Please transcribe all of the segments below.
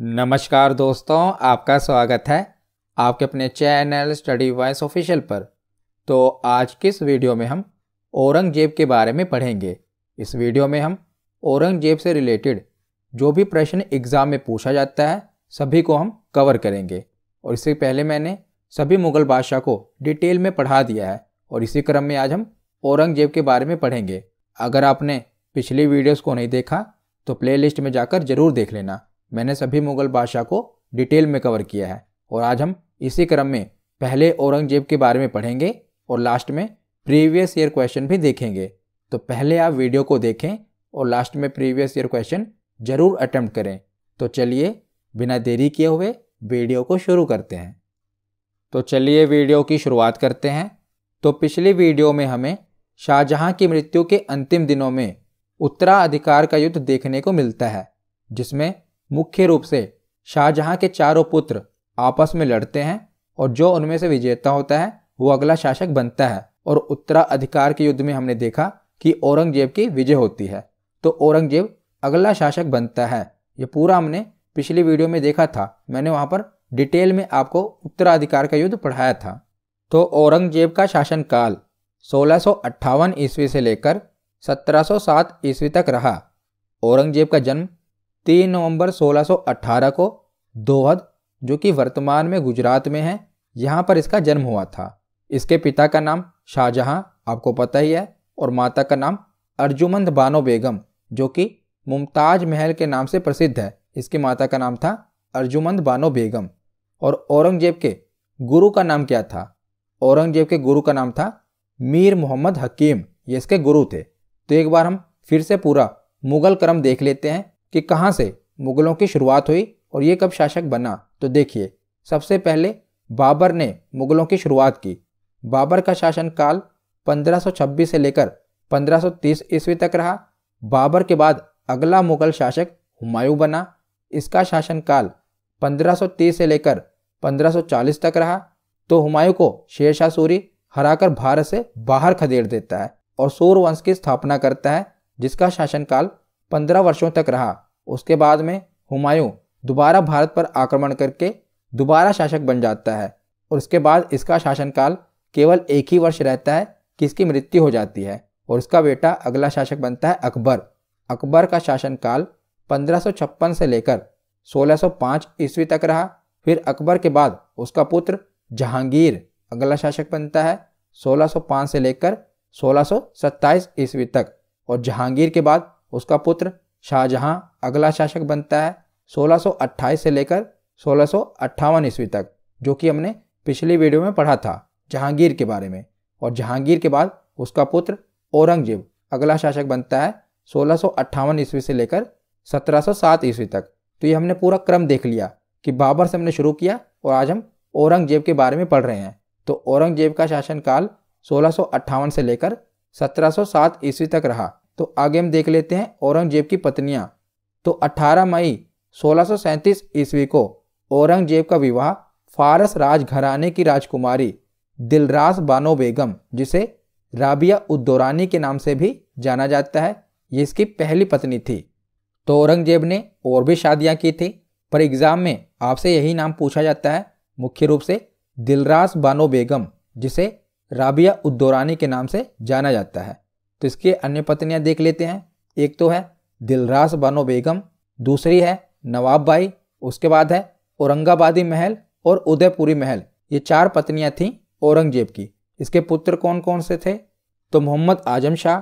नमस्कार दोस्तों आपका स्वागत है आपके अपने चैनल स्टडी वॉइस ऑफिशियल पर तो आज किस वीडियो में हम औरंगजेब के बारे में पढ़ेंगे इस वीडियो में हम औरंगजेब से रिलेटेड जो भी प्रश्न एग्ज़ाम में पूछा जाता है सभी को हम कवर करेंगे और इससे पहले मैंने सभी मुग़ल बादशाह को डिटेल में पढ़ा दिया है और इसी क्रम में आज हम औरंगजेब के बारे में पढ़ेंगे अगर आपने पिछली वीडियोस को नहीं देखा तो प्लेलिस्ट में जाकर ज़रूर देख लेना मैंने सभी मुग़ल बादशाह को डिटेल में कवर किया है और आज हम इसी क्रम में पहले औरंगजेब के बारे में पढ़ेंगे और लास्ट में प्रीवियस ईयर क्वेश्चन भी देखेंगे तो पहले आप वीडियो को देखें और लास्ट में प्रीवियस ईयर क्वेश्चन ज़रूर अटैम्प्ट करें तो चलिए बिना देरी किए हुए वीडियो को शुरू करते हैं तो चलिए वीडियो की शुरुआत करते हैं तो पिछली वीडियो में हमें शाहजहां की मृत्यु के अंतिम दिनों में उत्तराधिकार का युद्ध देखने को मिलता है जिसमें मुख्य रूप से शाहजहां के चारों पुत्र आपस में लड़ते हैं और जो उनमें से विजेता होता है वो अगला शासक बनता है और उत्तराधिकार के युद्ध में हमने देखा कि औरंगजेब की विजय होती है तो औरंगजेब अगला शासक बनता है ये पूरा हमने पिछली वीडियो में देखा था मैंने वहां पर डिटेल में आपको उत्तराधिकार का युद्ध पढ़ाया था तो औरंगजेब का शासनकाल सोलह ईस्वी से लेकर 1707 ईस्वी तक रहा औरंगजेब का जन्म तीन नवंबर 1618 को दोहद जो कि वर्तमान में गुजरात में है यहाँ पर इसका जन्म हुआ था इसके पिता का नाम शाहजहां आपको पता ही है और माता का नाम अर्जुमंद बानो बेगम जो कि मुमताज महल के नाम से प्रसिद्ध है इसके माता का नाम था अर्जुमंद बानो बेगम और औरंगजेब के गुरु का नाम क्या था औरंगजेब के गुरु का नाम था मीर मोहम्मद हकीम ये इसके गुरु थे तो एक बार हम फिर से पूरा मुगल क्रम देख लेते हैं कि कहाँ से मुगलों की शुरुआत हुई और ये कब शासक बना तो देखिए सबसे पहले बाबर ने मुगलों की शुरुआत की बाबर का शासनकाल 1526 से लेकर 1530 ईस्वी तक रहा बाबर के बाद अगला मुगल शासक हुमायूं बना इसका शासनकाल 1530 से लेकर 1540 तक रहा तो हुमायूं को शेरशाह सूरी हराकर भारत से बाहर खदेड़ देता है और सूर्य वंश की स्थापना करता है जिसका शासनकाल 15 वर्षों तक रहा उसके बाद में हुमायूं दोबारा भारत पर आक्रमण करके दोबारा शासक बन जाता है और उसके बाद इसका शासनकाल केवल एक ही वर्ष रहता है किसकी मृत्यु हो जाती है और उसका बेटा अगला शासक बनता है अकबर अकबर का शासनकाल पंद्रह से लेकर 1605 ईस्वी तक रहा फिर अकबर के बाद उसका पुत्र जहांगीर अगला शासक बनता है 1605 से लेकर 1627 ईस्वी तक और जहांगीर के बाद उसका पुत्र शाहजहां अगला शासक बनता है 1628 से लेकर सोलह ईस्वी तक जो कि हमने पिछली वीडियो में पढ़ा था जहांगीर के बारे में और जहांगीर के बाद उसका पुत्र औरंगजेब अगला शासक बनता है सोलह ईस्वी से लेकर 1707 ईस्वी तक तो ये हमने पूरा क्रम देख लिया कि बाबर से हमने शुरू किया और आज हम औरंगजेब के बारे में पढ़ रहे हैं तो औरंगजेब का शासनकाल सोलह से लेकर 1707 ईस्वी तक रहा तो आगे हम देख लेते हैं औरंगजेब की पत्नियाँ तो 18 मई सोलह ईस्वी को औरंगजेब का विवाह फारस राजघराने की राजकुमारी दिलरास बानो बेगम जिसे राबिया उद्दौरानी के नाम से भी जाना जाता है ये इसकी पहली पत्नी थी तो औरंगजेब ने और भी शादियां की थी पर एग्ज़ाम में आपसे यही नाम पूछा जाता है मुख्य रूप से दिलरास बानो बेगम जिसे राबिया उद्दौरानी के नाम से जाना जाता है तो इसके अन्य पत्नियां देख लेते हैं एक तो है दिलरास बानो बेगम दूसरी है नवाब बाई उसके बाद है औरंगाबादी महल और उदयपुरी महल ये चार पत्नियां थीं औरंगजेब की इसके पुत्र कौन कौन से थे तो मोहम्मद आजम शाह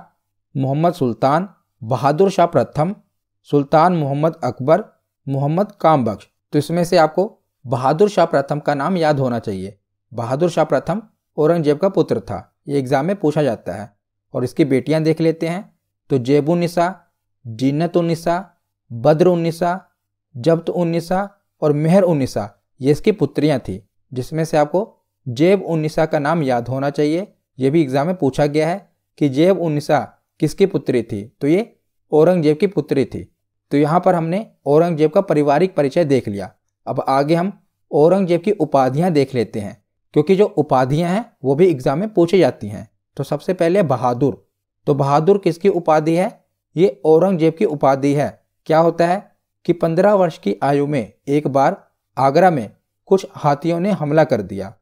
मोहम्मद सुल्तान बहादुर शाह प्रथम सुल्तान मोहम्मद अकबर मोहम्मद कामबख्श तो इसमें से आपको बहादुर शाह प्रथम का नाम याद होना चाहिए बहादुर शाह प्रथम औरंगजेब का पुत्र था ये एग्ज़ाम में पूछा जाता है और इसकी बेटियां देख लेते हैं तो जेबुनिसा जीनत उन्निसा बद्र उन्निसा जब्त उन्निसा और मेहर उन्निसा ये इसकी पुत्रियाँ थी जिसमें से आपको जेब उन्निसा का नाम याद होना चाहिए ये भी एग्जाम में पूछा गया है कि जेब उन्निसा किसकी पुत्री थी तो ये औरंगजेब की पुत्री थी तो यहाँ पर हमने औरंगजेब का पारिवारिक परिचय देख लिया अब आगे हम औरंगजेब की उपाधियाँ देख लेते हैं क्योंकि जो उपाधियाँ हैं वो भी एग्जाम में पूछी जाती हैं तो सबसे पहले बहादुर तो बहादुर किसकी उपाधि है ये औरंगजेब की उपाधि है क्या होता है कि पंद्रह वर्ष की आयु में एक बार आगरा में कुछ हाथियों ने हमला कर दिया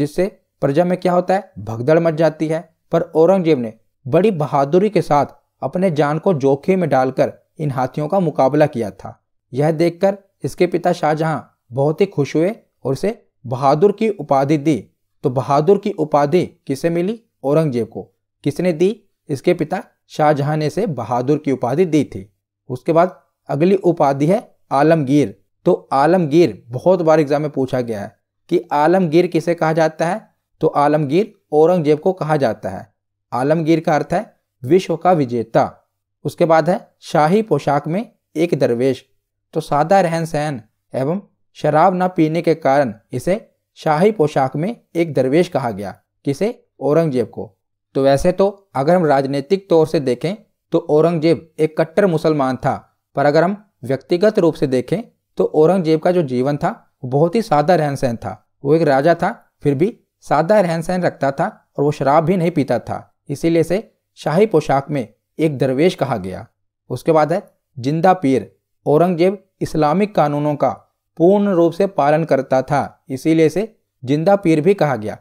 जिससे प्रजा में क्या होता है भगदड़ मच जाती है पर औरंगजेब ने बड़ी बहादुरी के साथ अपने जान को जोखिम में डालकर इन हाथियों का मुकाबला किया था यह देखकर इसके पिता शाहजहां बहुत ही खुश हुए और उसे बहादुर की उपाधि दी तो बहादुर की उपाधि किसे मिली औरंगजेब को किसने दी इसके पिता शाहजहां ने इसे बहादुर की उपाधि दी थी उसके बाद अगली उपाधि है आलमगीर तो आलमगीर बहुत बार एग्जाम में पूछा गया है कि आलमगीर किसे कहा जाता है तो आलमगीर औरंगजेब को कहा जाता है आलमगीर का अर्थ है विश्व का विजेता उसके बाद है शाही पोशाक में एक दरवेश तो सादा रहन सहन एवं शराब न पीने के कारण इसे शाही पोशाक में एक दरवेश कहा गया किसे औरंगजेब को तो वैसे तो अगर हम राजनीतिक तौर से देखें तो औरंगजेब एक कट्टर मुसलमान था पर अगर हम व्यक्तिगत रूप से देखें तो औरंगजेब का जो जीवन था वो बहुत ही सादा रहन सहन था वो एक राजा था फिर भी सादा रहन सहन रखता था और वो शराब भी नहीं पीता था इसीलिए से शाही पोशाक में एक दरवेश कहा गया उसके बाद है जिंदा पीर औरंगजेब इस्लामिक कानूनों का पूर्ण रूप से पालन करता था इसीलिए से जिंदा पीर भी कहा गया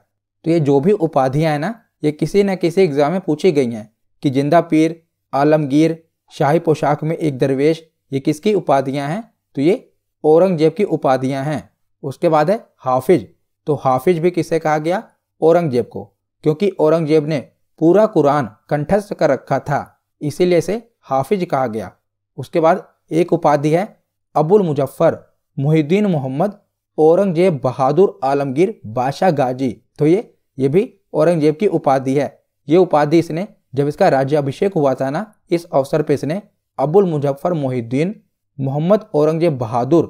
तो ये जो भी उपाधियाँ हैं ना ये किसी न किसी एग्ज़ाम में पूछी गई हैं कि जिंदा पीर आलमगीर शाही पोशाक में एक दरवेश ये किसकी उपाधियां हैं तो ये औरंगजेब की उपाधियां हैं उसके बाद है हाफिज तो हाफिज भी किसे कहा गया औरंगजेब को क्योंकि औरंगजेब ने पूरा कुरान कंठस्थ कर रखा था इसीलिए इसे हाफिज कहा गया उसके बाद एक उपाधि है अबुल मुजफ्फर मुहिद्दीन मोहम्मद औरंगजेब बहादुर आलमगीर बादशाह गाजी तो ये ये भी औरंगजेब की उपाधि है ये उपाधि इसने जब इसका राज्याभिषेक हुआ था ना इस अवसर पर इसने अबुल मुजफ्फर मोहिद्दीन मोहम्मद औरंगजेब बहादुर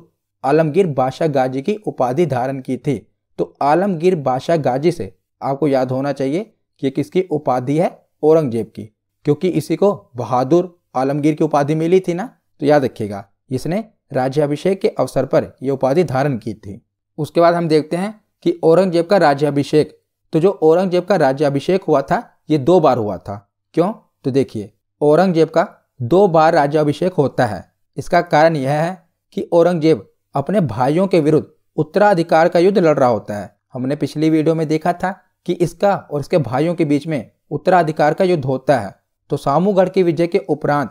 आलमगीर बादशाह गाजी की उपाधि धारण की थी तो आलमगीर बादशाह गाजी से आपको याद होना चाहिए कि किसकी उपाधि है औरंगजेब की क्योंकि इसी को बहादुर आलमगीर की उपाधि मिली थी ना तो याद रखिएगा इसने राज्याभिषेक के अवसर पर यह उपाधि धारण की थी उसके बाद हम देखते हैं कि औरंगजेब का राज्याभिषेक तो जो औरंगजेब का राज्याभिषेक हुआ था ये दो बार हुआ था क्यों तो देखिए औरंगजेब का दो बार राज्याभिषेक होता है इसका कारण यह है कि औरंगजेब अपने भाइयों के विरुद्ध उत्तराधिकार का युद्ध लड़ रहा होता है हमने पिछली वीडियो में देखा था कि इसका और इसके भाइयों के बीच में उत्तराधिकार का युद्ध होता है तो सामूगढ़ की विजय के उपरांत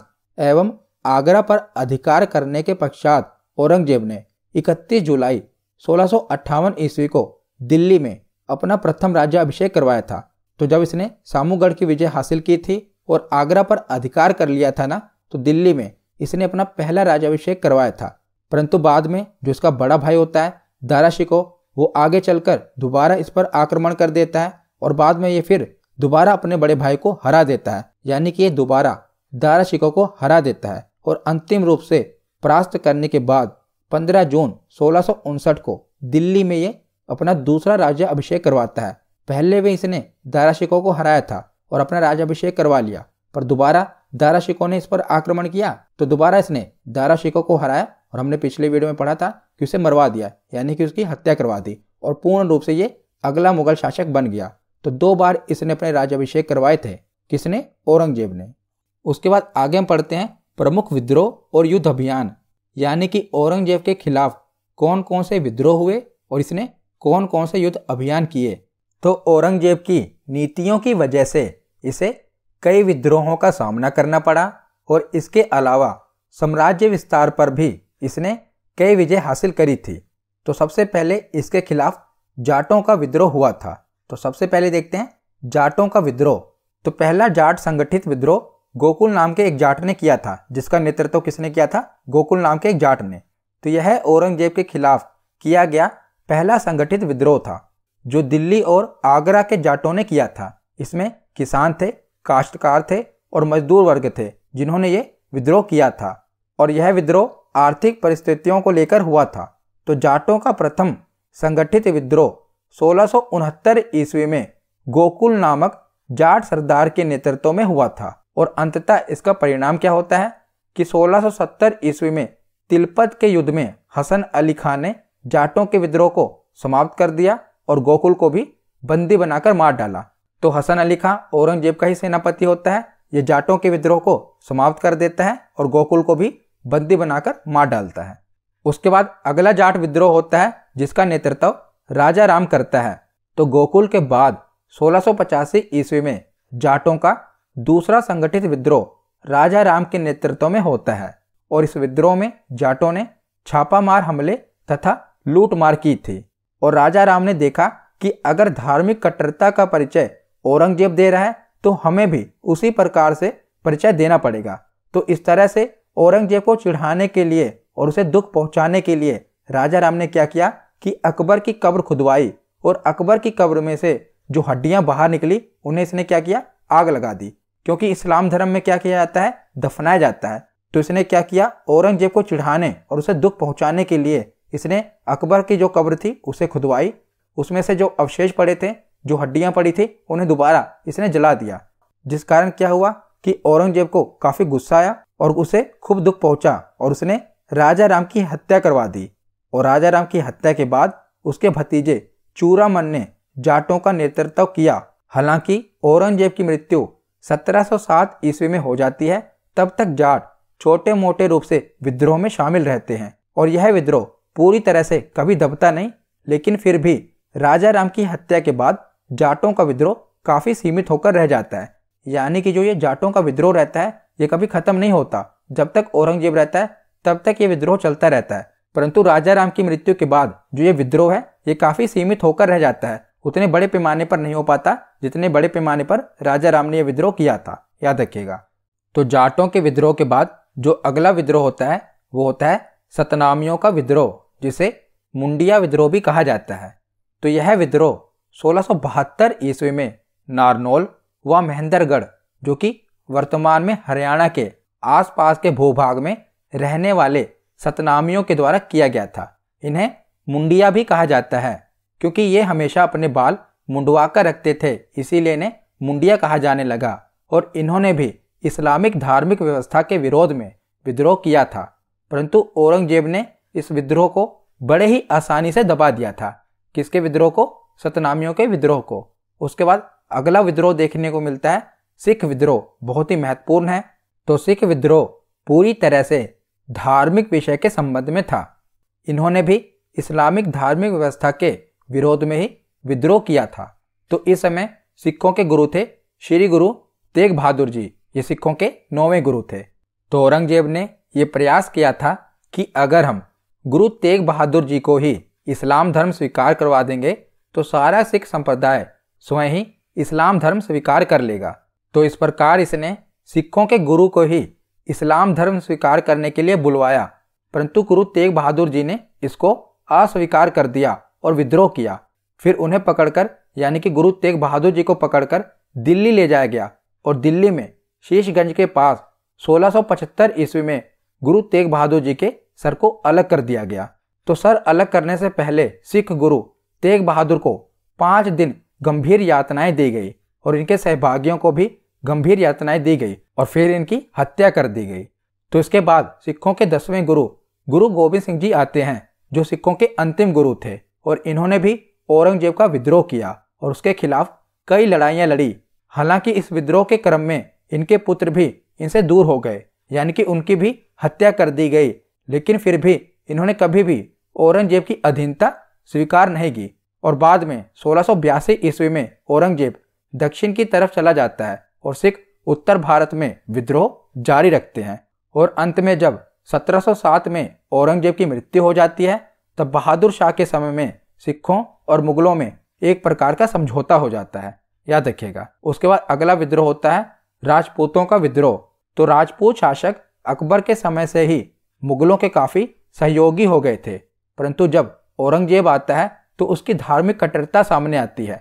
एवं आगरा पर अधिकार करने के पश्चात औरंगजेब ने 31 जुलाई सोलह ईस्वी को दिल्ली में अपना प्रथम राज्य अभिषेक करवाया था तो जब इसने सामूगढ़ की विजय हासिल की थी और आगरा पर अधिकार कर लिया था ना तो दिल्ली में इसने अपना पहला राजाभिषेक करवाया था परंतु बाद में जो इसका बड़ा भाई होता है दाराशिको वो आगे चलकर दोबारा इस पर आक्रमण कर देता है और बाद में ये फिर दोबारा अपने बड़े भाई को हरा देता है यानी कि ये दोबारा दाराशिको को हरा देता है और अंतिम रूप से परास्त करने के बाद 15 जून सोलह को दिल्ली में ये अपना दूसरा राज्य अभिषेक करवाता है पहले वे इसने शिको को हराया था और अपना राज्याभिषेक करवा लिया पर दोबारा दाराशिकों ने इस पर आक्रमण किया तो दोबारा इसने दाराशिकों को हराया और हमने पिछले वीडियो में पढ़ा था कि उसे मरवा दिया यानी कि उसकी हत्या करवा दी और पूर्ण रूप से ये अगला मुगल शासक बन गया तो दो बार इसने अपने राज्याभिषेक करवाए थे किसने औरंगजेब ने उसके बाद आगे हम पढ़ते हैं प्रमुख विद्रोह और युद्ध अभियान यानी कि औरंगजेब के खिलाफ कौन कौन से विद्रोह हुए और इसने कौन कौन से युद्ध अभियान किए तो औरंगजेब की नीतियों की वजह से इसे कई विद्रोहों का सामना करना पड़ा और इसके अलावा साम्राज्य विस्तार पर भी इसने कई विजय हासिल करी थी तो सबसे पहले इसके खिलाफ जाटों का विद्रोह हुआ था तो सबसे पहले देखते हैं जाटों का विद्रोह तो पहला जाट संगठित विद्रोह गोकुल नाम के एक जाट ने किया था जिसका नेतृत्व किसने किया था गोकुल नाम के एक जाट ने तो यह औरंगजेब के खिलाफ किया गया पहला संगठित विद्रोह था जो दिल्ली और आगरा के जाटों ने किया था इसमें किसान थे काश्तकार थे और मजदूर वर्ग थे जिन्होंने ये विद्रोह किया था और यह विद्रोह आर्थिक परिस्थितियों को लेकर हुआ था तो जाटों का प्रथम संगठित विद्रोह सोलह ईस्वी में गोकुल नामक जाट सरदार के नेतृत्व में हुआ था और अंततः इसका परिणाम क्या होता है कि 1670 ईस्वी में तिलपत के युद्ध में हसन अली खान ने जाटों के विद्रोह को समाप्त कर दिया और गोकुल को भी बंदी बनाकर मार डाला तो हसन अली खां औरंगजेब का ही सेनापति होता है ये जाटों के विद्रोह को समाप्त कर देता है और गोकुल को भी बंदी बनाकर मार डालता है उसके बाद अगला जाट विद्रोह होता है जिसका नेतृत्व राजा राम करता है तो गोकुल के बाद सोलह ईस्वी में जाटों का दूसरा संगठित विद्रोह राजा राम के नेतृत्व में होता है और इस विद्रोह में जाटों ने छापामार हमले तथा लूटमार की थी और राजा राम ने देखा कि अगर धार्मिक कट्टरता का परिचय औरंगजेब दे रहा है तो हमें भी उसी प्रकार से परिचय देना पड़ेगा तो इस तरह से औरंगजेब को चिढ़ाने के लिए और उसे दुख पहुंचाने के लिए राजा राम ने क्या किया कि अकबर की कब्र खुदवाई और अकबर की कब्र में से जो हड्डियां बाहर निकली उन्हें इसने क्या किया आग लगा दी क्योंकि इस्लाम धर्म में क्या किया जाता है दफनाया जाता है तो इसने क्या किया औरंगजेब को चिढ़ाने और उसे दुख पहुंचाने के लिए इसने अकबर की जो कब्र थी उसे खुदवाई उसमें से जो अवशेष पड़े थे जो हड्डियां पड़ी थी उन्हें दोबारा इसने जला दिया जिस कारण क्या हुआ कि औरंगजेब को काफ़ी गुस्सा आया और उसे खूब दुख पहुंचा और उसने राजा राम की हत्या करवा दी और राजा राम की हत्या के बाद उसके भतीजे चूरामन ने जाटों का नेतृत्व किया हालांकि औरंगजेब की मृत्यु 1707 ईस्वी में हो जाती है तब तक जाट छोटे मोटे रूप से विद्रोह में शामिल रहते हैं और यह विद्रोह पूरी तरह से कभी दबता नहीं लेकिन फिर भी राजा राम की हत्या के बाद जाटों का विद्रोह काफ़ी सीमित होकर रह जाता है यानी कि जो ये जाटों का विद्रोह रहता है ये कभी ख़त्म नहीं होता जब तक औरंगजेब रहता है तब तक ये विद्रोह चलता रहता है परंतु राजा राम की मृत्यु के बाद जो ये विद्रोह है ये काफ़ी सीमित होकर रह जाता है उतने बड़े पैमाने पर नहीं हो पाता जितने बड़े पैमाने पर राजा राम ने यह विद्रोह किया था याद रखिएगा तो जाटों के विद्रोह के बाद जो अगला विद्रोह होता है वो होता है सतनामियों का विद्रोह जिसे मुंडिया विद्रोह भी कहा जाता है तो यह विद्रोह सोलह ईस्वी में नारनोल व महेंद्रगढ़ जो कि वर्तमान में हरियाणा के आसपास के भूभाग में रहने वाले सतनामियों के द्वारा किया गया था इन्हें मुंडिया भी कहा जाता है क्योंकि ये हमेशा अपने बाल मुंडवा कर रखते थे इसीलिए इन्हें मुंडिया कहा जाने लगा और इन्होंने भी इस्लामिक धार्मिक व्यवस्था के विरोध में विद्रोह किया था परंतु औरंगजेब ने इस विद्रोह को बड़े ही आसानी से दबा दिया था किसके विद्रोह को सतनामियों के विद्रोह को उसके बाद अगला विद्रोह देखने को मिलता है सिख विद्रोह बहुत ही महत्वपूर्ण है तो सिख विद्रोह पूरी तरह से धार्मिक विषय के संबंध में था इन्होंने भी इस्लामिक धार्मिक व्यवस्था के विरोध में ही विद्रोह किया था तो इस समय सिखों के गुरु थे श्री गुरु तेग बहादुर जी ये सिखों के नौवें गुरु थे तो औरंगजेब ने यह प्रयास किया था कि अगर हम गुरु तेग बहादुर जी को ही इस्लाम धर्म स्वीकार करवा देंगे तो सारा सिख संप्रदाय स्वयं ही इस्लाम धर्म स्वीकार कर लेगा तो इस प्रकार इसने सिखों के गुरु को ही इस्लाम धर्म स्वीकार करने के लिए बुलवाया परंतु गुरु तेग बहादुर जी ने इसको अस्वीकार कर दिया और विद्रोह किया फिर उन्हें पकड़कर यानी कि गुरु तेग बहादुर जी को पकड़कर दिल्ली ले जाया गया और दिल्ली में शीशगंज के पास 1675 ईस्वी में गुरु तेग बहादुर जी के सर को अलग कर दिया गया तो सर अलग करने से पहले सिख गुरु तेग बहादुर को पांच दिन गंभीर यातनाएं दी गई और इनके सहभागियों को भी गंभीर यातनाएं दी गई और फिर इनकी हत्या कर दी गई तो इसके बाद सिखों के दसवें गुरु गुरु गोविंद सिंह जी आते हैं जो सिखों के अंतिम गुरु थे और इन्होंने भी औरंगजेब का विद्रोह किया और उसके खिलाफ कई लड़ाइयाँ लड़ी हालांकि इस विद्रोह के क्रम में इनके पुत्र भी इनसे दूर हो गए यानी कि उनकी भी हत्या कर दी गई लेकिन फिर भी इन्होंने कभी भी औरंगजेब की अधीनता स्वीकार नहीं की और बाद में सोलह ईस्वी में औरंगजेब दक्षिण की तरफ चला जाता है और सिख उत्तर भारत में विद्रोह जारी रखते हैं और अंत में जब 1707 में औरंगजेब की मृत्यु हो जाती है तब बहादुर शाह के समय में सिखों और मुगलों में एक प्रकार का समझौता हो जाता है याद रखिएगा उसके बाद अगला विद्रोह होता है राजपूतों का विद्रोह तो राजपूत शासक अकबर के समय से ही मुगलों के काफ़ी सहयोगी हो गए थे परंतु जब औरंगजेब आता है तो उसकी धार्मिक कट्टरता सामने आती है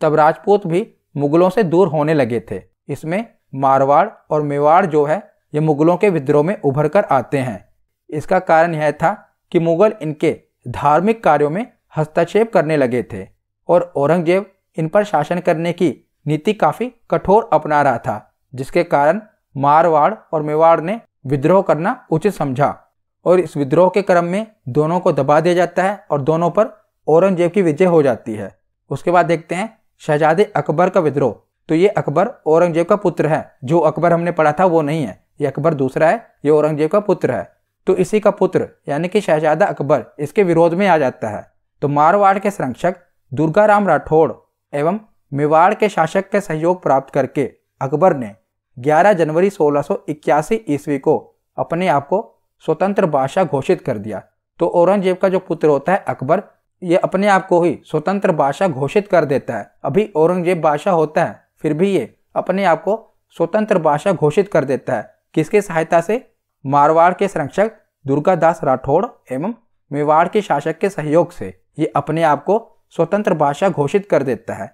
तब राजपूत भी मुगलों से दूर होने लगे थे इसमें मारवाड़ और मेवाड़ जो है ये मुगलों के विद्रोह में उभर कर आते हैं इसका कारण यह था कि मुगल इनके धार्मिक कार्यों में हस्तक्षेप करने लगे थे और औरंगजेब इन पर शासन करने की नीति काफ़ी कठोर अपना रहा था जिसके कारण मारवाड़ और मेवाड़ ने विद्रोह करना उचित समझा और इस विद्रोह के क्रम में दोनों को दबा दिया जाता है और दोनों पर औरंगजेब की विजय हो जाती है उसके बाद देखते हैं शहजादे अकबर का विद्रोह तो ये अकबर औरंगजेब का पुत्र है जो अकबर हमने पढ़ा था वो नहीं है ये अकबर दूसरा है ये औरंगजेब का पुत्र है तो इसी का पुत्र यानी कि शहजादा अकबर इसके विरोध में आ जाता है तो मारवाड़ के संरक्षक दुर्गाराम राठौड़ एवं मेवाड़ के शासक के सहयोग प्राप्त करके अकबर ने 11 जनवरी 1681 ईस्वी को अपने आप को स्वतंत्र बादशाह घोषित कर दिया तो औरंगजेब का जो पुत्र होता है अकबर ये अपने आप को ही स्वतंत्र बादशाह घोषित कर देता है अभी औरंगजेब बादशाह होता है फिर भी ये अपने आप को स्वतंत्र बादशाह घोषित कर देता है किसके सहायता से मारवाड़ के संरक्षक दुर्गादास राठौड़ एवं मेवाड़ के शासक के सहयोग से ये अपने आप को स्वतंत्र बादशाह घोषित कर देता है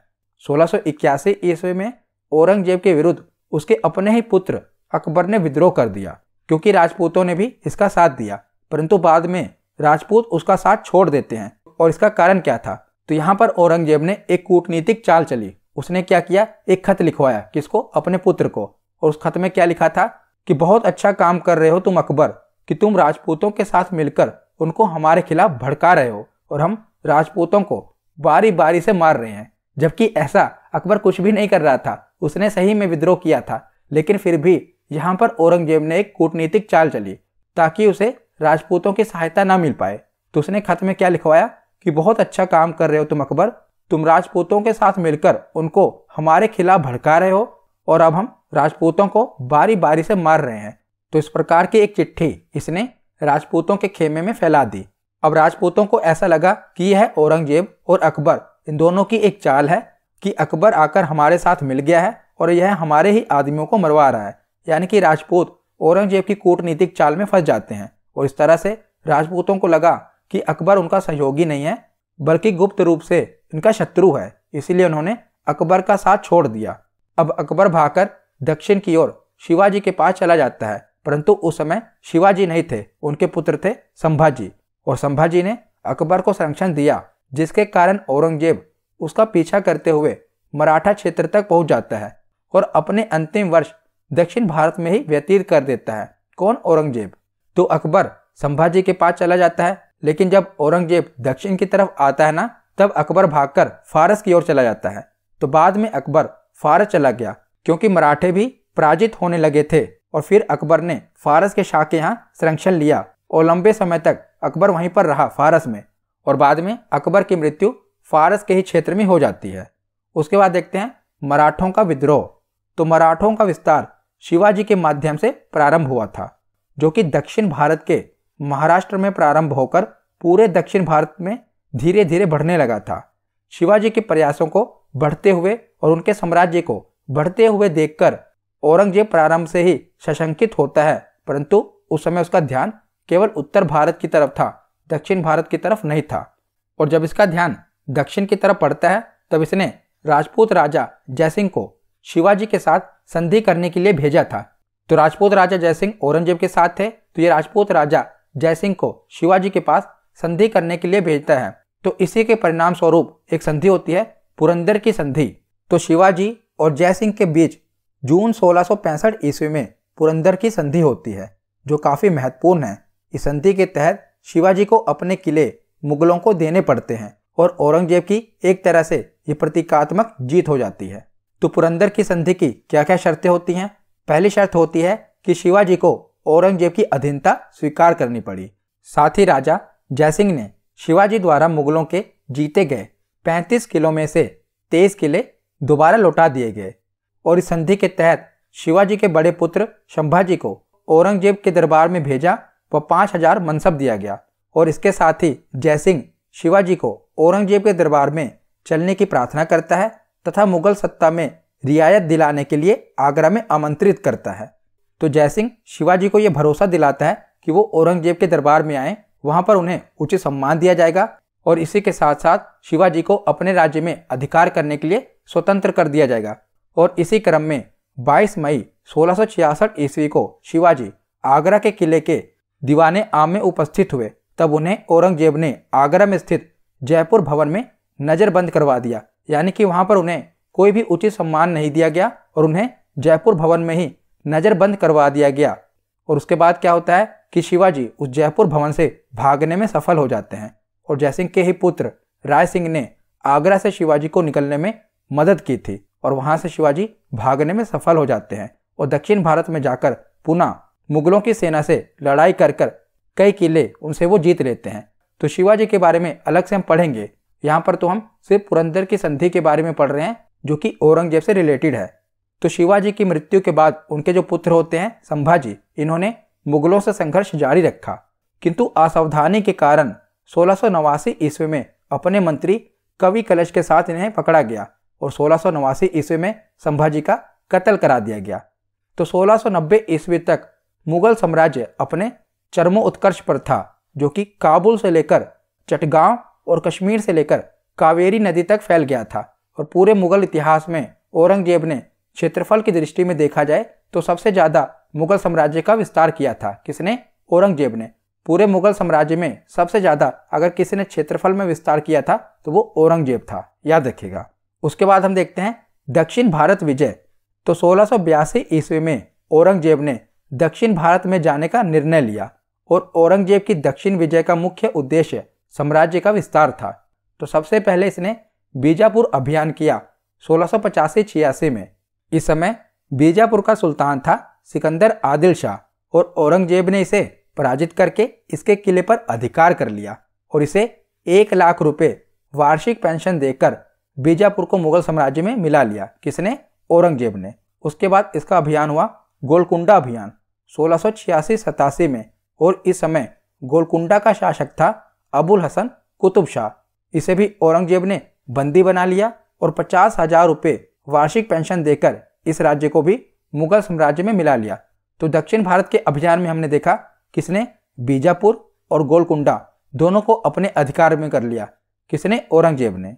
सोलह ईस्वी में औरंगजेब के विरुद्ध उसके अपने ही पुत्र अकबर ने विद्रोह कर दिया क्योंकि राजपूतों ने भी इसका साथ दिया परंतु बाद में राजपूत उसका साथ छोड़ देते हैं और इसका कारण क्या था तो यहाँ पर औरंगजेब ने एक कूटनीतिक चाल चली उसने क्या किया एक खत लिखवाया किसको अपने पुत्र को और उस खत में क्या लिखा था कि बहुत अच्छा काम कर रहे हो तुम अकबर कि तुम राजपूतों के साथ मिलकर उनको हमारे खिलाफ भड़का रहे हो और हम राजपूतों को बारी बारी से मार रहे हैं जबकि ऐसा अकबर कुछ भी नहीं कर रहा था उसने सही में विद्रोह किया था लेकिन फिर भी यहाँ पर औरंगजेब ने एक कूटनीतिक चाल चली ताकि उसे राजपूतों की सहायता ना मिल पाए तो उसने खत में क्या लिखवाया कि बहुत अच्छा काम कर रहे हो तुम अकबर तुम राजपूतों के साथ मिलकर उनको हमारे खिलाफ भड़का रहे हो और अब हम राजपूतों को बारी बारी से मार रहे हैं तो इस प्रकार की एक चिट्ठी इसने राजपूतों के खेमे में फैला दी अब राजपूतों को ऐसा लगा कि यह औरंगजेब और अकबर इन दोनों की एक चाल है कि अकबर आकर हमारे साथ मिल गया है और यह हमारे ही आदमियों को मरवा रहा है यानी कि राजपूत औरंगजेब की कूटनीतिक चाल में फंस जाते हैं और इस तरह से राजपूतों को लगा कि अकबर उनका सहयोगी नहीं है बल्कि गुप्त रूप से इनका शत्रु है इसीलिए उन्होंने अकबर का साथ छोड़ दिया अब अकबर भागकर दक्षिण की ओर शिवाजी के पास चला जाता है परंतु उस समय शिवाजी नहीं थे उनके पुत्र थे संभाजी और संभाजी ने अकबर को संरक्षण दिया जिसके कारण औरंगजेब उसका पीछा करते हुए मराठा क्षेत्र तक पहुंच जाता है और अपने अंतिम वर्ष दक्षिण भारत में ही व्यतीत कर देता है कौन औरंगजेब तो अकबर संभाजी के पास चला जाता है लेकिन जब औरंगजेब दक्षिण की तरफ आता है ना तब अकबर भागकर फारस की ओर चला जाता है तो बाद में अकबर फारस चला गया क्योंकि मराठे भी पराजित होने लगे थे और फिर अकबर ने फारस के शाह के यहाँ संरक्षण लिया और लंबे समय तक अकबर वहीं पर रहा फारस में और बाद में अकबर की मृत्यु फारस के ही क्षेत्र में हो जाती है उसके बाद देखते हैं मराठों का विद्रोह तो मराठों का विस्तार शिवाजी के माध्यम से प्रारंभ हुआ था जो कि दक्षिण भारत के महाराष्ट्र में प्रारंभ होकर पूरे दक्षिण भारत में धीरे धीरे बढ़ने लगा था शिवाजी के प्रयासों को बढ़ते हुए और उनके साम्राज्य को बढ़ते हुए देखकर औरंगजेब प्रारंभ से ही सशंकित होता है परंतु उस समय उसका ध्यान केवल उत्तर भारत की तरफ था दक्षिण भारत की तरफ नहीं था और जब इसका ध्यान दक्षिण की तरफ पड़ता है तब इसने राजपूत राजा जयसिंह को शिवाजी के साथ संधि करने के लिए भेजा था तो राजपूत राजा जयसिंह औरंगजेब के साथ थे तो ये राजपूत राजा जयसिंह को शिवाजी के पास संधि करने के लिए भेजता है तो इसी के परिणाम स्वरूप एक संधि होती है पुरंदर की संधि तो शिवाजी और जयसिंह के बीच जून सोलह ईस्वी में पुरंदर की संधि होती है जो काफ़ी महत्वपूर्ण है इस संधि के तहत शिवाजी को अपने किले मुगलों को देने पड़ते हैं और औरंगजेब की एक तरह से ये प्रतीकात्मक जीत हो जाती है तो पुरंदर की संधि की क्या क्या शर्तें होती हैं पहली शर्त होती है कि शिवाजी को औरंगजेब की अधीनता स्वीकार करनी पड़ी साथ ही राजा जयसिंह ने शिवाजी द्वारा मुगलों के जीते गए 35 किलों में से तेईस किले दोबारा लौटा दिए गए और इस संधि के तहत शिवाजी के बड़े पुत्र शंभाजी को औरंगजेब के दरबार में भेजा व पाँच हजार मनसब दिया गया और इसके साथ ही जयसिंह शिवाजी को औरंगजेब के दरबार में चलने की प्रार्थना करता है तथा मुगल सत्ता में रियायत दिलाने के लिए आगरा में आमंत्रित करता है तो जयसिंह शिवाजी को यह भरोसा दिलाता है कि वो औरंगजेब के दरबार में आए वहां पर उन्हें उचित सम्मान दिया जाएगा और इसी के साथ साथ शिवाजी को अपने राज्य में अधिकार करने के लिए स्वतंत्र कर दिया जाएगा और इसी क्रम में 22 मई 1666 ईस्वी को शिवाजी आगरा के किले के दीवाने आम में उपस्थित हुए तब उन्हें औरंगजेब ने आगरा में स्थित जयपुर भवन में नज़रबंद करवा दिया यानी कि वहाँ पर उन्हें कोई भी उचित सम्मान नहीं दिया गया और उन्हें जयपुर भवन में ही नज़रबंद करवा दिया गया और उसके बाद क्या होता है कि शिवाजी उस जयपुर भवन से भागने में सफल हो जाते हैं और जयसिंह के ही पुत्र राय सिंह ने आगरा से शिवाजी को निकलने में मदद की थी और वहाँ से शिवाजी भागने में सफल हो जाते हैं और दक्षिण भारत में जाकर पुनः मुगलों की सेना से लड़ाई कर कर कई किले उनसे वो जीत लेते हैं तो शिवाजी के बारे में अलग से हम पढ़ेंगे यहाँ पर तो हम सिर्फ पुरंदर की संधि के बारे में पढ़ रहे हैं जो कि औरंगजेब से रिलेटेड है तो शिवाजी की मृत्यु के बाद उनके जो पुत्र होते हैं संभाजी इन्होंने मुगलों से संघर्ष जारी रखा किंतु असावधानी के कारण सोलह ईस्वी में अपने मंत्री कवि कलश के साथ इन्हें पकड़ा गया और सोलह ईस्वी में संभाजी का कत्ल करा दिया गया तो 1690 ईस्वी तक मुगल साम्राज्य अपने चरमो उत्कर्ष पर था जो कि काबुल से लेकर चटगांव और कश्मीर से लेकर कावेरी नदी तक फैल गया था और पूरे मुगल इतिहास में औरंगजेब ने क्षेत्रफल की दृष्टि में देखा जाए तो सबसे ज़्यादा मुगल साम्राज्य का विस्तार किया था किसने औरंगजेब ने पूरे मुगल साम्राज्य में सबसे ज़्यादा अगर किसी ने क्षेत्रफल में विस्तार किया था तो वो औरंगजेब था याद रखेगा उसके बाद हम देखते हैं दक्षिण भारत विजय तो सोलह ईस्वी में औरंगजेब ने दक्षिण भारत में जाने का निर्णय लिया और औरंगजेब की दक्षिण विजय का मुख्य उद्देश्य साम्राज्य का विस्तार था तो सबसे पहले इसने बीजापुर अभियान किया सोलह से छियासी में इस समय बीजापुर का सुल्तान था सिकंदर आदिल शाह और औरंगजेब ने इसे पराजित करके इसके किले पर अधिकार कर लिया और इसे एक लाख रुपए वार्षिक पेंशन देकर बीजापुर को मुगल साम्राज्य में मिला लिया किसने औरंगजेब ने उसके बाद इसका अभियान हुआ गोलकुंडा अभियान सोलह सौ में और इस समय गोलकुंडा का शासक था अबुल हसन कुतुब शाह इसे भी औरंगजेब ने बंदी बना लिया और पचास हजार रुपये वार्षिक पेंशन देकर इस राज्य को भी मुगल साम्राज्य में मिला लिया तो दक्षिण भारत के अभियान में हमने देखा किसने बीजापुर और गोलकुंडा दोनों को अपने अधिकार में कर लिया किसने औरंगजेब ने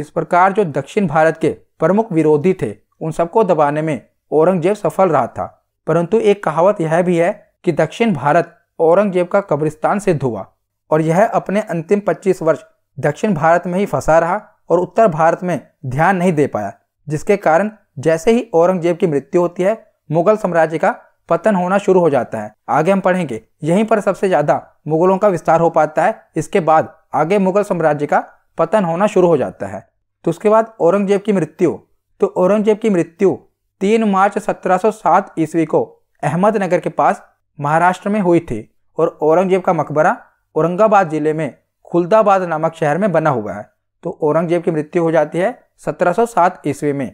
इस प्रकार जो दक्षिण भारत के प्रमुख विरोधी थे उन सबको दबाने में औरंगजेब सफल रहा था परंतु एक कहावत यह भी है कि दक्षिण भारत औरंगजेब का कब्रिस्तान सिद्ध हुआ और यह अपने अंतिम 25 वर्ष दक्षिण भारत में ही फंसा रहा और उत्तर भारत में ध्यान नहीं दे पाया जिसके कारण जैसे ही औरंगजेब की मृत्यु होती है मुगल साम्राज्य का पतन होना शुरू हो जाता है आगे हम पढ़ेंगे यहीं पर सबसे ज्यादा मुगलों का विस्तार हो पाता है इसके बाद आगे मुगल साम्राज्य का पतन होना शुरू हो जाता है तो उसके बाद औरंगजेब की मृत्यु तो औरंगजेब की मृत्यु 3 मार्च 1707 ईस्वी को अहमदनगर के पास महाराष्ट्र में हुई थी और औरंगजेब का मकबरा औरंगाबाद ज़िले में खुलदाबाद नामक शहर में बना हुआ है तो औरंगजेब की मृत्यु हो जाती है 1707 ईस्वी में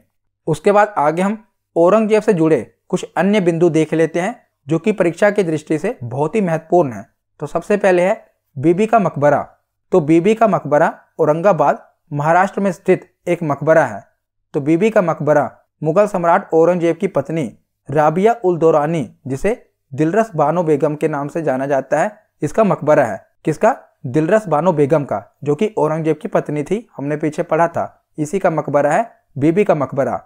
उसके बाद आगे हम औरंगजेब से जुड़े कुछ अन्य बिंदु देख लेते हैं जो कि परीक्षा की दृष्टि से बहुत ही महत्वपूर्ण है तो सबसे पहले है बीबी का मकबरा तो बीबी का मकबरा औरंगाबाद महाराष्ट्र में स्थित एक मकबरा है तो बीबी का मकबरा मुगल सम्राट औरंगजेब की पत्नी राबिया उल दौरानी जिसे दिलरस बानो बेगम के नाम से जाना जाता है इसका मकबरा है किसका दिलरस बानो बेगम का जो कि औरंगजेब की पत्नी थी हमने पीछे पढ़ा था इसी का मकबरा है बीबी का मकबरा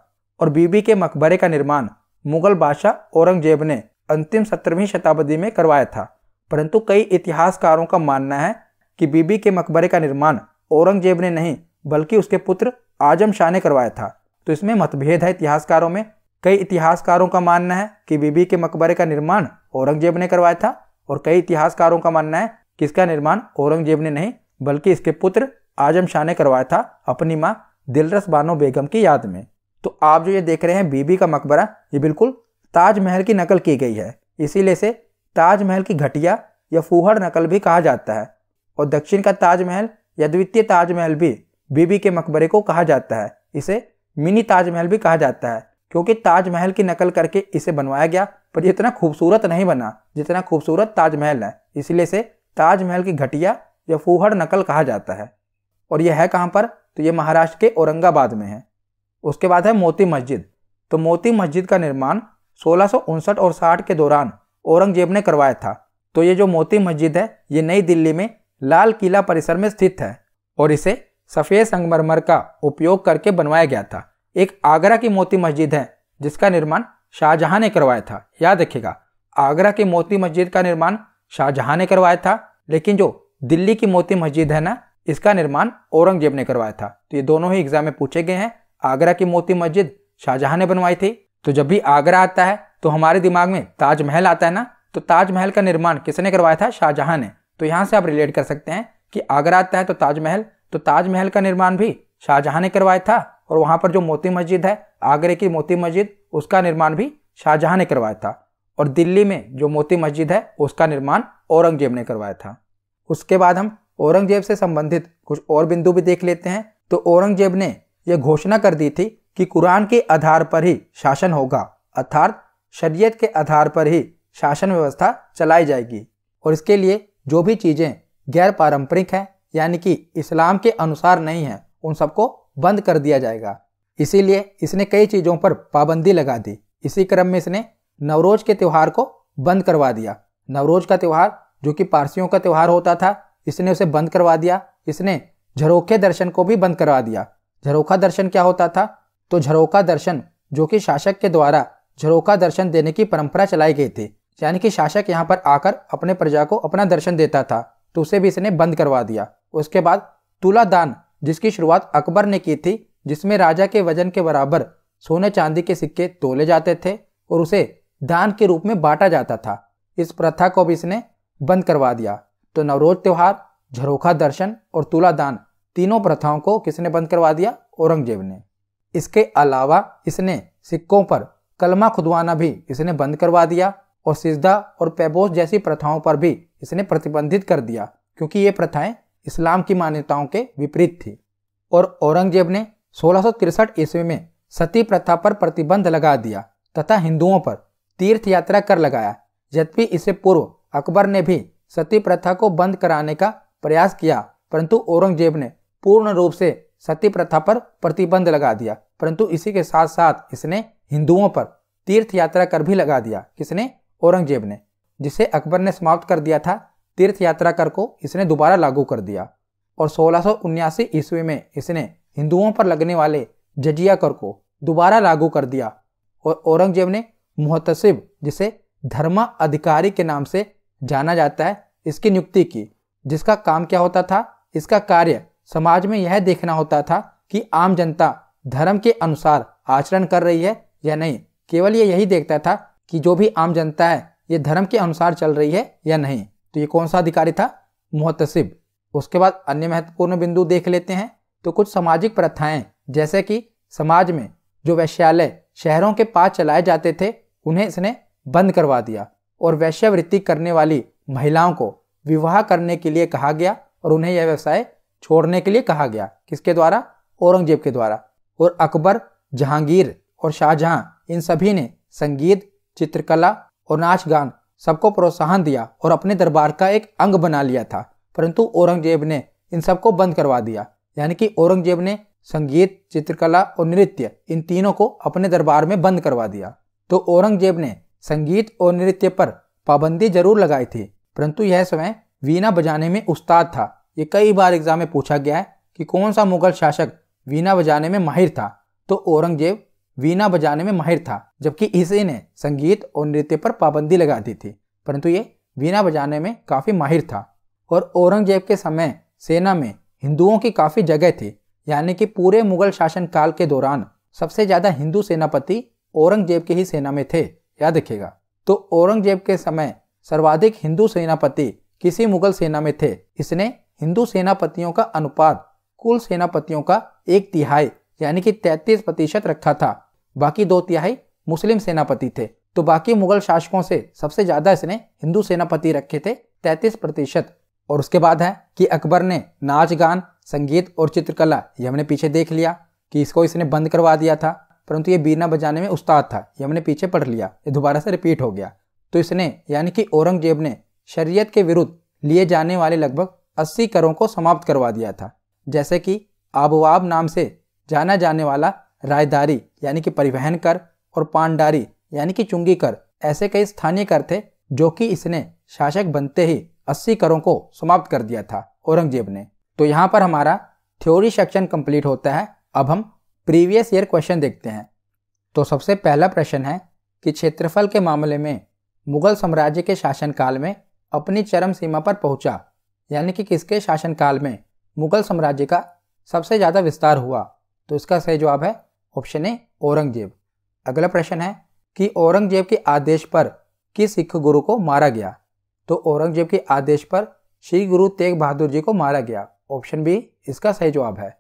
और बीबी के मकबरे का निर्माण मुगल बादशाह औरंगजेब ने अंतिम सत्रहवीं शताब्दी में करवाया था परंतु कई इतिहासकारों का मानना है कि बीबी के मकबरे का निर्माण औरंगजेब ने नहीं बल्कि उसके पुत्र आजम शाह ने करवाया था तो इसमें मतभेद है इतिहासकारों में कई इतिहासकारों का मानना है कि बीबी के मकबरे का निर्माण औरंगजेब ने करवाया था और कई इतिहासकारों का मानना है किसका निर्माण औरंगजेब ने नहीं बल्कि इसके पुत्र आजम शाह ने करवाया था अपनी माँ दिलरस बानो बेगम की याद में तो आप जो ये देख रहे हैं बीबी का मकबरा ये बिल्कुल ताजमहल की नकल की गई है इसीलिए से ताजमहल की घटिया या फूहड़ नकल भी कहा जाता है और दक्षिण का ताजमहल या द्वितीय ताजमहल भी बीबी के मकबरे को कहा जाता है इसे मिनी ताजमहल भी कहा जाता है क्योंकि ताजमहल की नकल करके इसे बनवाया गया पर इतना खूबसूरत नहीं बना जितना खूबसूरत ताजमहल है इसलिए से ताजमहल की घटिया या फूहड़ नकल कहा जाता है और यह है कहाँ पर तो ये महाराष्ट्र के औरंगाबाद में है उसके बाद है मोती मस्जिद तो मोती मस्जिद का निर्माण सोलह और साठ के दौरान औरंगजेब ने करवाया था तो ये जो मोती मस्जिद है ये नई दिल्ली में लाल किला परिसर में स्थित है और इसे सफ़ेद संगमरमर का उपयोग करके बनवाया गया था एक आगरा की मोती मस्जिद है जिसका निर्माण शाहजहां ने करवाया था याद रखिएगा आगरा की मोती मस्जिद का निर्माण शाहजहां ने करवाया था लेकिन जो दिल्ली की मोती मस्जिद है ना इसका निर्माण औरंगजेब ने करवाया था तो ये दोनों ही एग्जाम में पूछे गए हैं आगरा की मोती मस्जिद शाहजहां ने बनवाई थी तो जब भी आगरा आता है तो हमारे दिमाग में ताजमहल आता है ना तो ताजमहल का निर्माण किसने करवाया था शाहजहां ने तो यहाँ से आप रिलेट कर सकते हैं कि आगरा आता है तो ताजमहल तो ताजमहल का निर्माण भी शाहजहां ने करवाया था और वहां पर जो मोती मस्जिद है आगरे की मोती मस्जिद उसका निर्माण भी शाहजहां ने करवाया था और दिल्ली में जो मोती मस्जिद है उसका निर्माण औरंगजेब ने करवाया था उसके बाद हम औरंगजेब से संबंधित कुछ और बिंदु भी देख लेते हैं तो औरंगजेब ने यह घोषणा कर दी थी कि कुरान के आधार पर ही शासन होगा अर्थात शरीयत के आधार पर ही शासन व्यवस्था चलाई जाएगी और इसके लिए जो भी चीज़ें गैर पारंपरिक हैं यानी कि इस्लाम के अनुसार नहीं है उन सबको बंद कर दिया जाएगा इसीलिए इसने कई चीज़ों पर पाबंदी लगा दी इसी क्रम में इसने नवरोज के त्यौहार को बंद करवा दिया नवरोज का त्यौहार जो कि पारसियों का त्यौहार होता था इसने उसे बंद करवा दिया इसने झरोखे दर्शन को भी बंद करवा दिया झरोखा दर्शन क्या होता था तो झरोखा दर्शन जो कि शासक के द्वारा झरोखा दर्शन देने की परंपरा चलाई गई थी यानी कि शासक यहाँ पर आकर अपने प्रजा को अपना दर्शन देता था तो उसे भी इसने बंद करवा दिया उसके बाद तुला दान जिसकी शुरुआत अकबर ने की थी जिसमें राजा के वजन के बराबर सोने चांदी के सिक्के तोले जाते थे और उसे दान के रूप में बांटा जाता था इस प्रथा को भी इसने बंद करवा दिया तो नवरोज त्यौहार झरोखा दर्शन और तुला दान तीनों प्रथाओं को किसने बंद करवा दिया औरंगजेब ने इसके अलावा इसने सिक्कों पर कलमा खुदवाना भी इसने बंद करवा दिया और सिजदा और पैबोस जैसी प्रथाओं पर भी इसने प्रतिबंधित कर दिया क्योंकि ये प्रथाएं इस्लाम की मान्यताओं के विपरीत थी और औरंगजेब ने सोलह ईस्वी में सती प्रथा पर प्रतिबंध लगा दिया तथा हिंदुओं पर तीर्थ यात्रा कर लगाया यद्यपि इससे पूर्व अकबर ने भी सती प्रथा को बंद कराने का प्रयास किया परंतु औरंगजेब ने पूर्ण रूप से सती प्रथा पर प्रतिबंध लगा दिया परंतु इसी के साथ साथ इसने हिंदुओं पर तीर्थ यात्रा कर भी लगा दिया किसने औरंगजेब ने जिसे अकबर ने समाप्त कर दिया था तीर्थ यात्रा कर को इसने दोबारा लागू कर दिया और सोलह ईस्वी में इसने हिंदुओं पर लगने वाले जजिया कर को दोबारा लागू कर दिया और औरंगजेब ने मुहतसिब जिसे धर्मा अधिकारी के नाम से जाना जाता है इसकी नियुक्ति की जिसका काम क्या होता था इसका कार्य समाज में यह देखना होता था कि आम जनता धर्म के अनुसार आचरण कर रही है या नहीं केवल ये यही देखता था कि जो भी आम जनता है ये धर्म के अनुसार चल रही है या नहीं तो ये कौन सा अधिकारी था मुहतसिब उसके बाद अन्य महत्वपूर्ण बिंदु देख लेते हैं तो कुछ सामाजिक प्रथाएं जैसे कि समाज में जो वैश्यालय शहरों के पास चलाए जाते थे उन्हें इसने बंद करवा दिया और वैश्यवृत्ति करने वाली महिलाओं को विवाह करने के लिए कहा गया और उन्हें यह व्यवसाय छोड़ने के लिए कहा गया किसके द्वारा औरंगजेब के द्वारा और अकबर जहांगीर और शाहजहां इन सभी ने संगीत चित्रकला और नाच गान सबको प्रोत्साहन दिया और अपने दरबार का एक अंग बना लिया था परंतु औरंगजेब ने इन सबको बंद करवा दिया यानी कि औरंगजेब ने संगीत चित्रकला और नृत्य इन तीनों को अपने दरबार में बंद करवा दिया तो औरंगजेब ने संगीत और नृत्य पर पाबंदी जरूर लगाई थी परंतु यह समय वीणा बजाने में उस्ताद था ये कई बार एग्जाम में पूछा गया है कि कौन सा मुगल शासक वीणा बजाने में माहिर था तो औरंगजेब वीणा बजाने में माहिर था जबकि इसी ने संगीत और नृत्य पर पाबंदी लगा दी थी परंतु ये वीणा बजाने में काफ़ी माहिर था और औरंगजेब के समय सेना में हिंदुओं की काफ़ी जगह थी यानी कि पूरे मुगल शासन काल के दौरान सबसे ज़्यादा हिंदू सेनापति औरंगजेब की ही सेना में थे याद रखेगा तो औरंगजेब के समय सर्वाधिक हिंदू सेनापति किसी मुगल सेना में थे इसने हिंदू सेनापतियों का अनुपात कुल सेनापतियों का एक तिहाई यानी कि 33 प्रतिशत रखा था बाकी दो तिहाई मुस्लिम सेनापति थे तो बाकी मुगल शासकों से सबसे ज्यादा इसने हिंदू सेनापति रखे थे 33 प्रतिशत और उसके बाद है कि अकबर ने नाच गान संगीत और चित्रकला ये हमने पीछे देख लिया कि इसको इसने बंद करवा दिया था परंतु ये बीना बजाने में उस्ताद था ये हमने पीछे पढ़ लिया ये दोबारा से रिपीट हो गया तो इसने यानी कि औरंगजेब ने शरीयत के विरुद्ध लिए जाने वाले लगभग अस्सी करों को समाप्त करवा दिया था जैसे कि आबवाब नाम से जाना जाने वाला रायदारी यानी कि परिवहन कर और पांडारी यानी कि चुंगी कर ऐसे कई स्थानीय कर थे जो कि इसने शासक बनते ही अस्सी करों को समाप्त कर दिया था औरंगजेब ने तो यहाँ पर हमारा थ्योरी सेक्शन कंप्लीट होता है अब हम प्रीवियस ईयर क्वेश्चन देखते हैं तो सबसे पहला प्रश्न है कि क्षेत्रफल के मामले में मुगल साम्राज्य के शासनकाल में अपनी चरम सीमा पर पहुंचा यानी कि किसके शासनकाल में मुगल साम्राज्य का सबसे ज़्यादा विस्तार हुआ तो इसका सही जवाब है ऑप्शन ए औरंगजेब अगला प्रश्न है कि औरंगजेब के आदेश पर किस सिख गुरु को मारा गया तो औरंगजेब के आदेश पर श्री गुरु तेग बहादुर जी को मारा गया ऑप्शन बी इसका सही जवाब है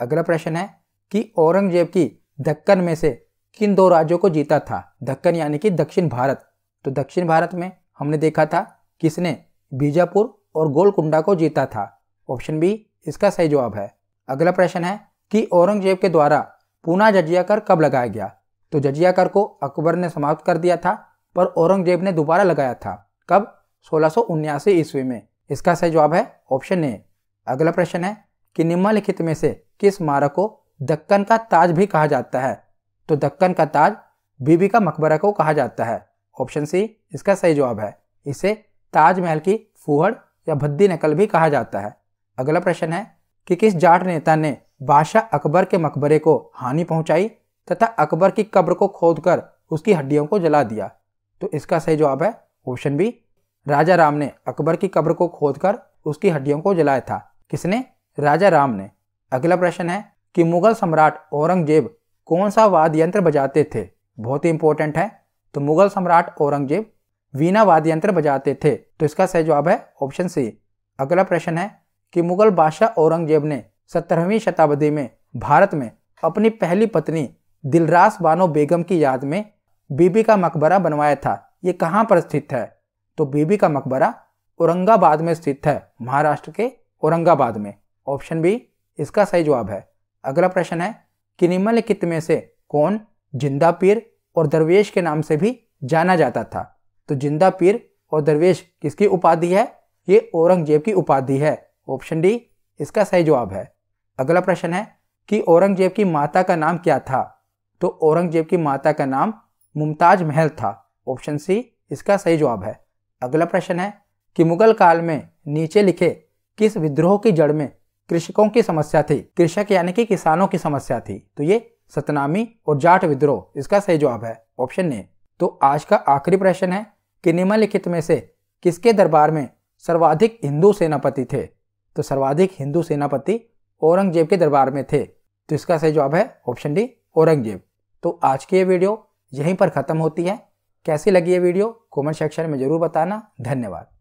अगला प्रश्न है कि औरंगजेब की दक्कन में से किन दो राज्यों को जीता था दक्कन यानी कि दक्षिण भारत तो दक्षिण भारत में हमने देखा था किसने बीजापुर और गोलकुंडा को जीता था ऑप्शन बी इसका सही जवाब है अगला प्रश्न है कि औरंगजेब के द्वारा पूना जजिया कर कब लगाया गया तो जजिया कर को अकबर ने समाप्त कर दिया था पर औरंगजेब ने दोबारा लगाया था कब सोलह ईस्वी में इसका सही जवाब है ऑप्शन ए अगला प्रश्न है कि निम्नलिखित में से किस स्मारक को दक्कन का ताज भी कहा जाता है तो दक्कन का ताज बीबी का मकबरा को कहा जाता है ऑप्शन सी इसका सही जवाब है इसे ताजमहल की फूहड़ या भद्दी नकल भी कहा जाता है अगला प्रश्न है कि किस जाट नेता ने बादशाह अकबर के मकबरे को हानि पहुंचाई तथा अकबर की कब्र को खोदकर उसकी हड्डियों को जला दिया तो इसका सही जवाब है ऑप्शन बी राजा राम ने अकबर की कब्र को खोदकर उसकी हड्डियों को जलाया था किसने राजा राम ने अगला प्रश्न है कि मुगल सम्राट औरंगजेब कौन सा वाद्य यंत्र बजाते थे बहुत ही इंपॉर्टेंट है तो मुगल सम्राट औरंगजेब वीणा वाद्य यंत्र बजाते थे तो इसका सही जवाब है ऑप्शन सी अगला प्रश्न है कि मुगल बादशाह औरंगजेब ने सत्रहवीं शताब्दी में भारत में अपनी पहली पत्नी दिलरास बानो बेगम की याद में बीबी का मकबरा बनवाया था ये कहाँ पर स्थित है तो बीबी का मकबरा औरंगाबाद में स्थित है महाराष्ट्र के औरंगाबाद में ऑप्शन बी इसका सही जवाब है अगला प्रश्न है कि निम्नलिखित में से कौन जिंदा पीर और दरवेश के नाम से भी जाना जाता था तो जिंदा पीर और दरवेश किसकी उपाधि है ये औरंगजेब की उपाधि है ऑप्शन डी इसका सही जवाब है अगला प्रश्न है कि औरंगजेब की माता का नाम क्या था तो औरंगजेब की माता का नाम मुमताज महल था ऑप्शन सी इसका सही जवाब है अगला प्रश्न है कि मुगल काल में नीचे लिखे किस विद्रोह की जड़ में कृषकों की समस्या थी कृषक यानी कि किसानों की समस्या थी तो ये सतनामी और जाट विद्रोह इसका सही जवाब है ऑप्शन ए तो आज का आखिरी प्रश्न है कि निम्नलिखित में से किसके दरबार में सर्वाधिक हिंदू सेनापति थे तो सर्वाधिक हिंदू सेनापति औरंगजेब के दरबार में थे तो इसका सही जवाब है ऑप्शन डी औरंगजेब तो आज की ये वीडियो यहीं पर ख़त्म होती है कैसी लगी ये वीडियो कमेंट सेक्शन में ज़रूर बताना धन्यवाद